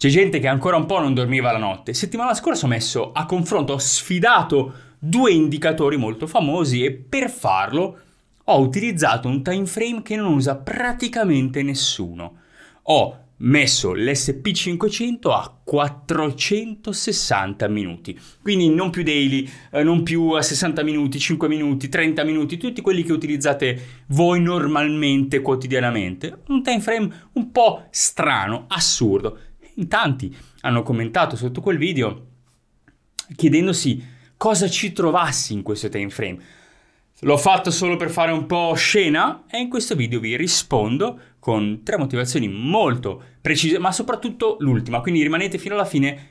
C'è gente che ancora un po' non dormiva la notte. Settimana scorsa ho messo a confronto, ho sfidato due indicatori molto famosi e per farlo ho utilizzato un time frame che non usa praticamente nessuno. Ho messo l'SP500 a 460 minuti, quindi non più daily, eh, non più a 60 minuti, 5 minuti, 30 minuti, tutti quelli che utilizzate voi normalmente quotidianamente. Un time frame un po' strano, assurdo. In tanti hanno commentato sotto quel video chiedendosi cosa ci trovassi in questo time frame. L'ho fatto solo per fare un po' scena e in questo video vi rispondo con tre motivazioni molto precise, ma soprattutto l'ultima, quindi rimanete fino alla fine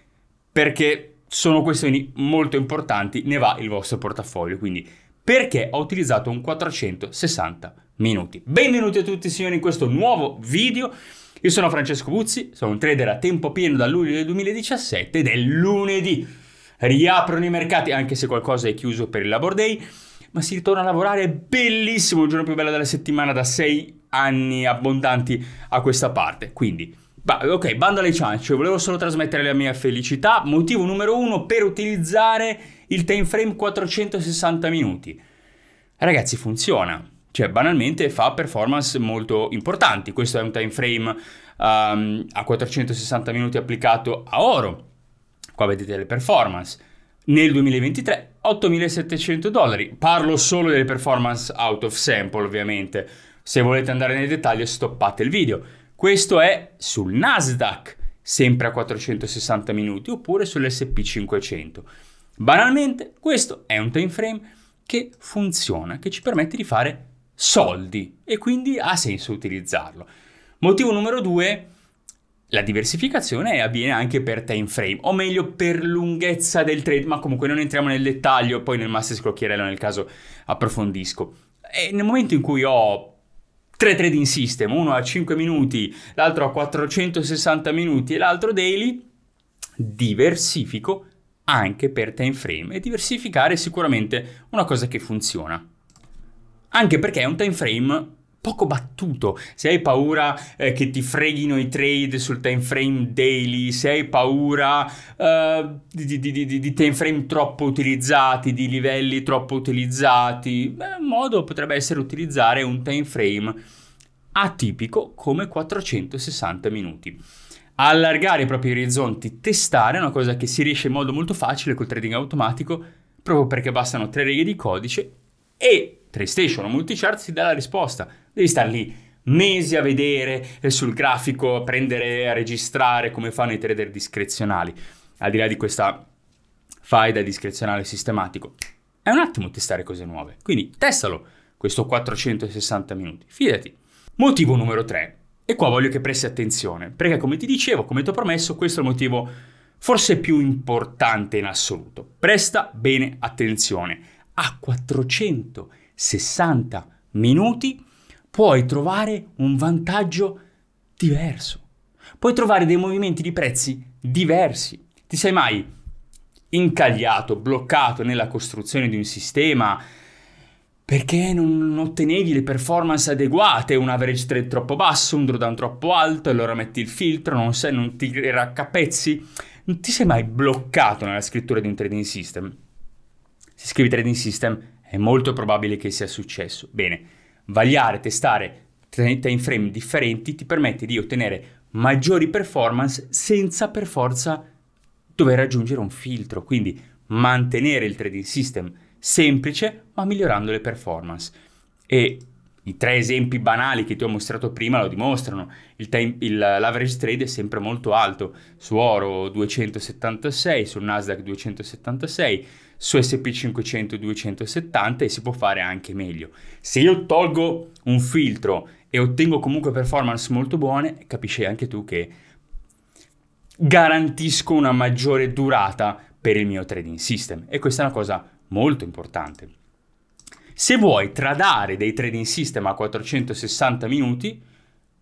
perché sono questioni molto importanti, ne va il vostro portafoglio, quindi perché ho utilizzato un 460 minuti. Benvenuti a tutti signori in questo nuovo video io sono Francesco Buzzi, sono un trader a tempo pieno da luglio del 2017 ed è lunedì. Riaprono i mercati, anche se qualcosa è chiuso per il Labor Day, ma si ritorna a lavorare, bellissimo, il giorno più bello della settimana da sei anni abbondanti a questa parte. Quindi, bah, ok, bando alle ciance, cioè, volevo solo trasmettere la mia felicità. Motivo numero uno per utilizzare il time frame 460 minuti. Ragazzi, funziona. Cioè, banalmente fa performance molto importanti. Questo è un time frame um, a 460 minuti applicato a oro. Qua vedete le performance. Nel 2023 8.700 dollari. Parlo solo delle performance out of sample, ovviamente. Se volete andare nei dettagli stoppate il video. Questo è sul Nasdaq, sempre a 460 minuti, oppure sull'SP 500. Banalmente, questo è un time frame che funziona, che ci permette di fare soldi e quindi ha senso utilizzarlo. Motivo numero due, la diversificazione avviene anche per time frame, o meglio per lunghezza del trade, ma comunque non entriamo nel dettaglio, poi nel master scrocchiarello nel caso approfondisco. E nel momento in cui ho tre trading system, uno a 5 minuti, l'altro a 460 minuti e l'altro daily, diversifico anche per time frame e diversificare è sicuramente una cosa che funziona. Anche perché è un time frame poco battuto. Se hai paura eh, che ti freghino i trade sul time frame daily, se hai paura eh, di, di, di, di, time frame troppo utilizzati, di livelli troppo utilizzati, beh, un modo potrebbe essere utilizzare un time frame atipico come 460 minuti. Allargare i propri orizzonti, testare è una cosa che si riesce in modo molto facile col trading automatico, proprio perché bastano tre righe di codice e PlayStation o Multichart ti dà la risposta. Devi stare lì mesi a vedere eh, sul grafico, a prendere, a registrare come fanno i trader discrezionali. Al di là di questa faida discrezionale sistematico, è un attimo testare cose nuove. Quindi testalo questo 460 minuti. Fidati. Motivo numero 3. E qua voglio che presti attenzione, perché come ti dicevo, come ti ho promesso, questo è il motivo forse più importante in assoluto. Presta bene attenzione a 460 minuti puoi trovare un vantaggio diverso. Puoi trovare dei movimenti di prezzi diversi. Ti sei mai incagliato, bloccato nella costruzione di un sistema perché non ottenevi le performance adeguate, un average trade troppo basso, un drawdown troppo alto, allora metti il filtro, non, sei, non ti raccapezzi. Non ti sei mai bloccato nella scrittura di un trading system? se scrivi trading system è molto probabile che sia successo. Bene, vagliare, testare time frame differenti ti permette di ottenere maggiori performance senza per forza dover raggiungere un filtro, quindi mantenere il trading system semplice ma migliorando le performance. E i tre esempi banali che ti ho mostrato prima lo dimostrano. Il time, il, l'average trade è sempre molto alto, su oro 276, sul Nasdaq 276, su SP500 270 e si può fare anche meglio. Se io tolgo un filtro e ottengo comunque performance molto buone, capisci anche tu che garantisco una maggiore durata per il mio trading system e questa è una cosa molto importante. Se vuoi tradare dei trading system a 460 minuti,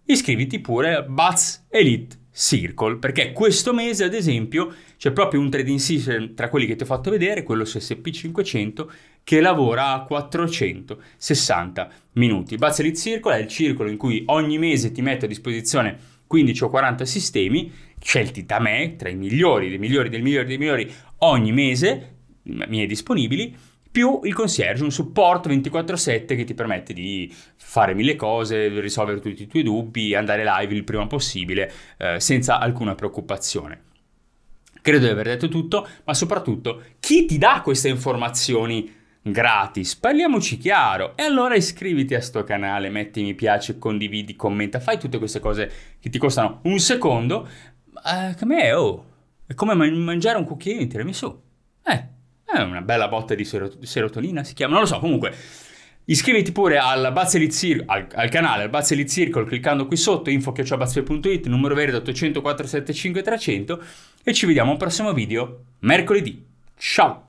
iscriviti pure a Bats Elite Circle, perché questo mese, ad esempio, c'è proprio un trading system tra quelli che ti ho fatto vedere, quello su SP500, che lavora a 460 minuti. Baselit Circle è il circolo in cui ogni mese ti metto a disposizione 15 o 40 sistemi scelti da me, tra i migliori, dei migliori, dei migliori, dei migliori, ogni mese, miei disponibili, più il concierge, un supporto 24/7 che ti permette di fare mille cose, risolvere tutti i tuoi dubbi, andare live il prima possibile eh, senza alcuna preoccupazione. Credo di aver detto tutto, ma soprattutto chi ti dà queste informazioni gratis? Parliamoci chiaro. E allora iscriviti a sto canale, metti mi piace, condividi, commenta, fai tutte queste cose che ti costano un secondo, eh, che a oh, è come mangiare un cucchiaino in tiramisù. Eh eh, una bella botta di serotonina si chiama, non lo so, comunque... Iscriviti pure al, al, al canale, al Bazzelit Circle, cliccando qui sotto, info.bazzelit.it, numero verde 800 475 300 e ci vediamo al prossimo video mercoledì. Ciao!